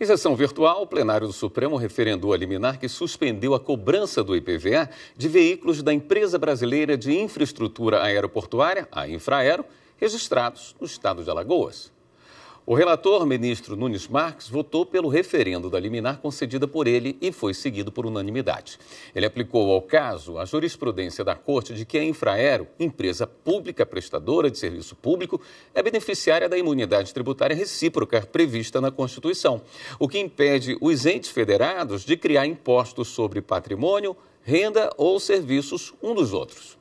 Em sessão virtual, o plenário do Supremo referendou a liminar que suspendeu a cobrança do IPVA de veículos da Empresa Brasileira de Infraestrutura Aeroportuária, a Infraero, registrados no estado de Alagoas. O relator, ministro Nunes Marques, votou pelo referendo da liminar concedida por ele e foi seguido por unanimidade. Ele aplicou ao caso a jurisprudência da Corte de que a Infraero, empresa pública prestadora de serviço público, é beneficiária da imunidade tributária recíproca prevista na Constituição, o que impede os entes federados de criar impostos sobre patrimônio, renda ou serviços um dos outros.